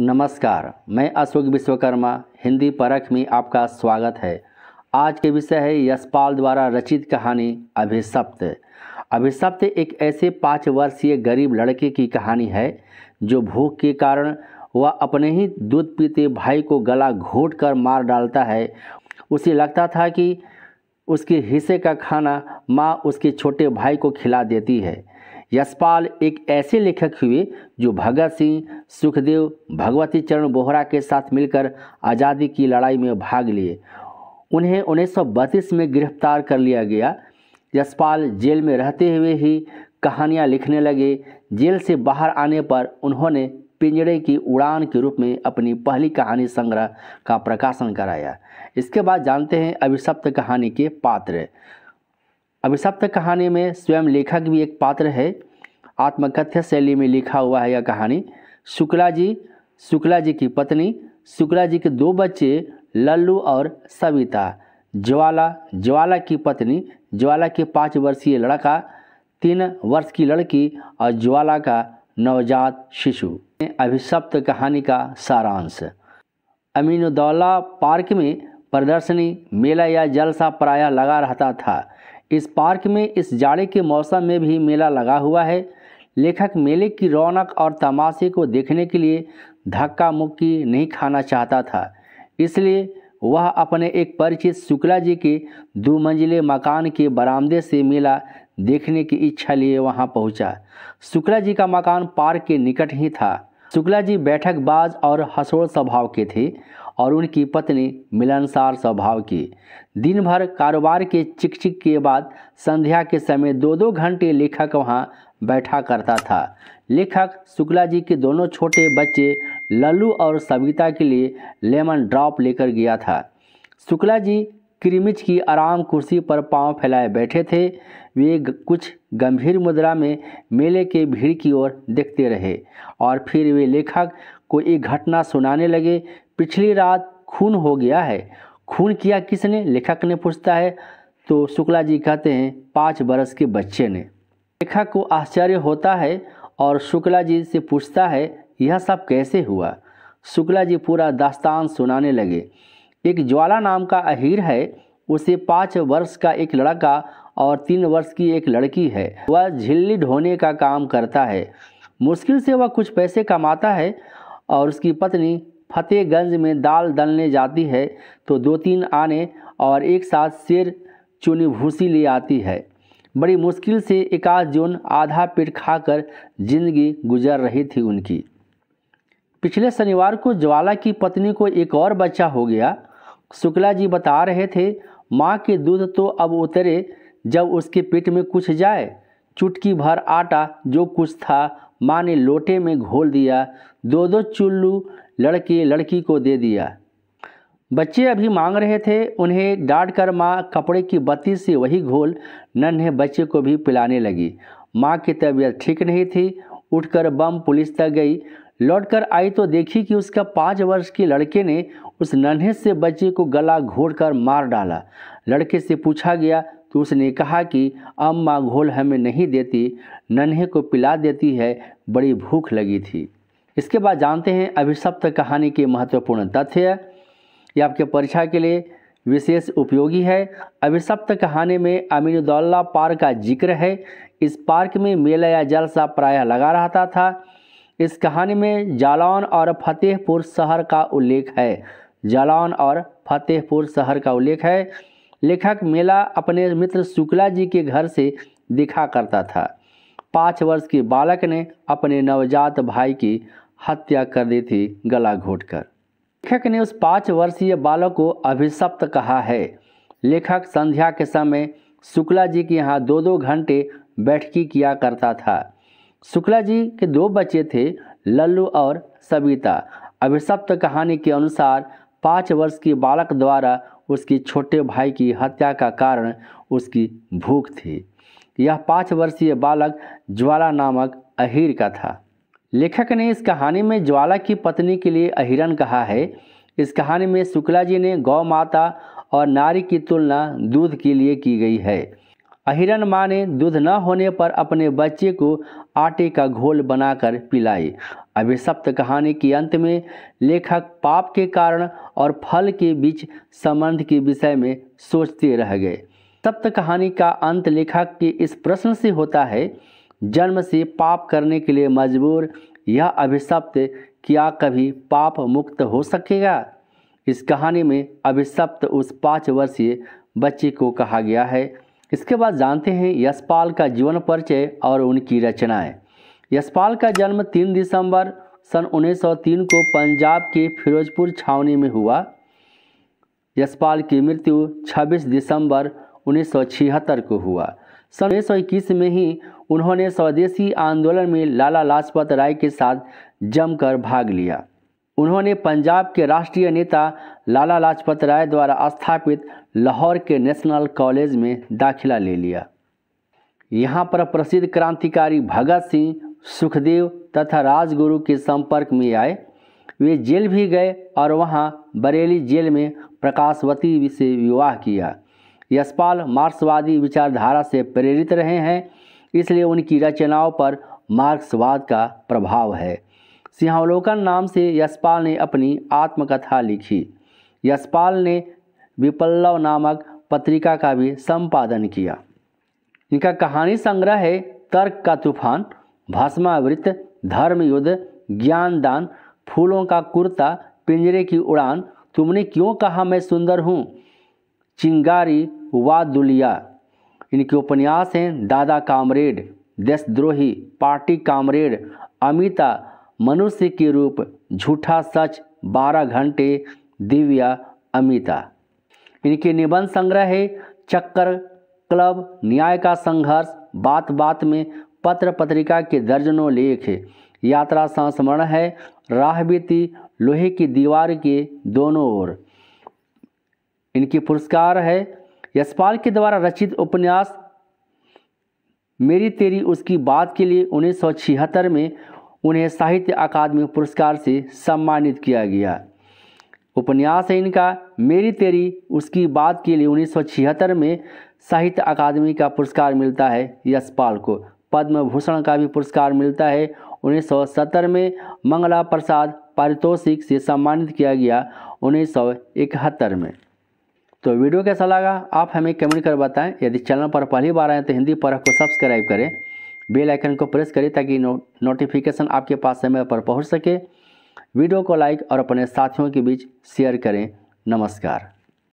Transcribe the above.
नमस्कार मैं अशोक विश्वकर्मा हिंदी परख में आपका स्वागत है आज के विषय है यशपाल द्वारा रचित कहानी अभिशप्त अभिशप्त एक ऐसे पाँच वर्षीय गरीब लड़के की कहानी है जो भूख के कारण वह अपने ही दूध पीते भाई को गला घोट कर मार डालता है उसे लगता था कि उसके हिस्से का खाना माँ उसके छोटे भाई को खिला देती है यशपाल एक ऐसे लेखक हुए जो भगत सिंह सुखदेव भगवती चरण बोहरा के साथ मिलकर आज़ादी की लड़ाई में भाग लिए उन्हें उन्नीस में गिरफ्तार कर लिया गया यशपाल जेल में रहते हुए ही कहानियाँ लिखने लगे जेल से बाहर आने पर उन्होंने पिंजड़े की उड़ान के रूप में अपनी पहली कहानी संग्रह का प्रकाशन कराया इसके बाद जानते हैं अभिशप्त कहानी के पात्र अभिशप्त कहानी में स्वयं लेखक भी एक पात्र है आत्मकथ्य शैली में लिखा हुआ है यह कहानी शुक्ला जी शुक्ला जी की पत्नी शुक्ला जी के दो बच्चे लल्लू और सविता ज्वाला ज्वाला की पत्नी ज्वाला के पाँच वर्षीय लड़का तीन वर्ष की लड़की और ज्वाला का नवजात शिशु अभिशप्त कहानी का सारांश अमीनुद्दौला पार्क में प्रदर्शनी मेला या जलसा प्राय लगा रहता था इस पार्क में इस जाड़े के मौसम में भी मेला लगा हुआ है लेखक मेले की रौनक और तमाशे को देखने के लिए धक्का मुक्की नहीं खाना चाहता था इसलिए वह अपने एक परिचित शुक्ला जी के दो मंजिले मकान के बरामदे से मेला देखने की इच्छा लिए वहां पहुंचा शुक्ला जी का मकान पार्क के निकट ही था शुक्ला जी बैठकबाज और हसोड़ स्वभाव के थे और उनकी पत्नी मिलनसार स्वभाव की दिन भर कारोबार के चिकचिक के बाद संध्या के समय दो दो घंटे लेखक वहाँ बैठा करता था लेखक शुक्ला जी के दोनों छोटे बच्चे लल्लू और सविता के लिए लेमन ड्रॉप लेकर गया था शुक्ला जी क्रिमिच की आराम कुर्सी पर पांव फैलाए बैठे थे वे कुछ गंभीर मुद्रा में मेले के भीड़ की ओर देखते रहे और फिर वे लेखक को एक घटना सुनाने लगे पिछली रात खून हो गया है खून किया किसने लेखक ने पूछता है तो शुक्ला जी कहते हैं पाँच बरस के बच्चे ने लेखक को आश्चर्य होता है और शुक्ला जी से पूछता है यह सब कैसे हुआ शुक्ला जी पूरा दास्तान सुनाने लगे एक ज्वाला नाम का अहीर है उसे पाँच वर्ष का एक लड़का और तीन वर्ष की एक लड़की है वह झिल्ली ढोने का काम करता है मुश्किल से वह कुछ पैसे कमाता है और उसकी पत्नी फतेहगंज में दाल दलने जाती है तो दो तीन आने और एक साथ शेर चुनी भूसी ले आती है बड़ी मुश्किल से एकाध जोन आधा पेट खाकर जिंदगी गुजर रही थी उनकी पिछले शनिवार को ज्वाला की पत्नी को एक और बच्चा हो गया शुक्ला जी बता रहे थे माँ के दूध तो अब उतरे जब उसके पेट में कुछ जाए चुटकी भर आटा जो कुछ था माँ ने लोटे में घोल दिया दो दो चुल्लू लड़के लड़की को दे दिया बच्चे अभी मांग रहे थे उन्हें डांट कर माँ कपड़े की बत्ती से वही घोल नन्हे बच्चे को भी पिलाने लगी माँ की तबीयत ठीक नहीं थी उठकर बम पुलिस तक गई लौटकर आई तो देखी कि उसका पाँच वर्ष के लड़के ने उस नन्हे से बच्चे को गला घोट कर मार डाला लड़के से पूछा गया तो उसने कहा कि अम्मा घोल हमें नहीं देती नन्हे को पिला देती है बड़ी भूख लगी थी इसके बाद जानते हैं अभिशप्त कहानी के महत्वपूर्ण तथ्य ये आपके परीक्षा के लिए विशेष उपयोगी है अभिशप्त कहानी में अमीनुद्दौला पार्क का जिक्र है इस पार्क में मेला या जलसा प्रायः लगा रहता था इस कहानी में जालौन और फतेहपुर शहर का उल्लेख है जालौन और फतेहपुर शहर का उल्लेख है लेखक मेला अपने मित्र शुक्ला जी के घर से दिखा करता था पाँच वर्ष के बालक ने अपने नवजात भाई की हत्या कर दी थी गला घोटकर लेखक ने उस पाँच वर्षीय बालक को अभिशप्त कहा है लेखक संध्या के समय शुक्ला जी के यहाँ दो दो घंटे बैठकी किया करता था शुक्ला जी के दो बच्चे थे लल्लू और सविता अभिशप्त कहानी के अनुसार पाँच वर्ष की बालक द्वारा उसकी छोटे भाई की हत्या का कारण उसकी भूख थी यह पाँच वर्षीय बालक ज्वाला नामक अहीर का था लेखक ने इस कहानी में ज्वाला की पत्नी के लिए अहिरन कहा है इस कहानी में शुक्ला जी ने गौ माता और नारी की तुलना दूध के लिए की गई है अहिरन माँ ने दूध न होने पर अपने बच्चे को आटे का घोल बनाकर पिलाई अभिशप्त कहानी के अंत में लेखक पाप के कारण और फल के बीच संबंध के विषय में सोचते रह गए सप्त कहानी का अंत लेखक के इस प्रश्न से होता है जन्म से पाप करने के लिए मजबूर यह अभिशप्त क्या कभी पाप मुक्त हो सकेगा इस कहानी में अभिशप्त उस पाँच वर्षीय बच्चे को कहा गया है इसके बाद जानते हैं यशपाल का जीवन परिचय और उनकी रचनाएं यशपाल का जन्म 3 दिसंबर सन 1903 को पंजाब के फिरोजपुर छावनी में हुआ यशपाल की मृत्यु 26 दिसंबर 1976 को हुआ सन उन्नीस सौ इक्कीस में ही उन्होंने स्वदेशी आंदोलन में लाला लाजपत राय के साथ जमकर भाग लिया उन्होंने पंजाब के राष्ट्रीय नेता लाला लाजपत राय द्वारा स्थापित लाहौर के नेशनल कॉलेज में दाखिला ले लिया यहाँ पर प्रसिद्ध क्रांतिकारी भगत सिंह सुखदेव तथा राजगुरु के संपर्क में आए वे जेल भी गए और वहाँ बरेली जेल में प्रकाशवती से विवाह किया यशपाल मार्क्सवादी विचारधारा से प्रेरित रहे हैं इसलिए उनकी रचनाओं पर मार्क्सवाद का प्रभाव है सिंहावलोकन नाम से यशपाल ने अपनी आत्मकथा लिखी यशपाल ने विपल्लव नामक पत्रिका का भी संपादन किया इनका कहानी संग्रह है तर्क का तूफान भस्मावृत धर्म युद्ध ज्ञान दान फूलों का कुर्ता पिंजरे की उड़ान तुमने क्यों कहा मैं सुंदर हूँ चिंगारी वादुलिया इनके उपन्यास हैं दादा कामरेड देशद्रोही पार्टी कामरेड अमिता मनुष्य के रूप झूठा सच बारह घंटे दिव्या अमिता इनके निबंध संग्रह है चक्कर क्लब न्याय का संघर्ष बात बात में पत्र पत्रिका के दर्जनों लेख है यात्रा संस्मरण है राहबीती लोहे की दीवार के दोनों ओर इनकी पुरस्कार है यशपाल के द्वारा रचित उपन्यास मेरी तेरी उसकी बात के लिए उन्नीस में उन्हें साहित्य अकादमी पुरस्कार से सम्मानित किया गया उपन्यास है इनका मेरी तेरी उसकी बात के लिए उन्नीस में साहित्य अकादमी का पुरस्कार मिलता है यशपाल को पद्म भूषण का भी पुरस्कार मिलता है 1970 में मंगला प्रसाद पारितोषिक से सम्मानित किया गया उन्नीस में तो वीडियो कैसा लगा आप हमें कमेंट कर बताएं यदि चैनल पर पहली बार आए तो हिंदी पर को सब्सक्राइब करें बेल आइकन को प्रेस करें ताकि नो, नोटिफिकेशन आपके पास समय पर पहुंच सके वीडियो को लाइक और अपने साथियों के बीच शेयर करें नमस्कार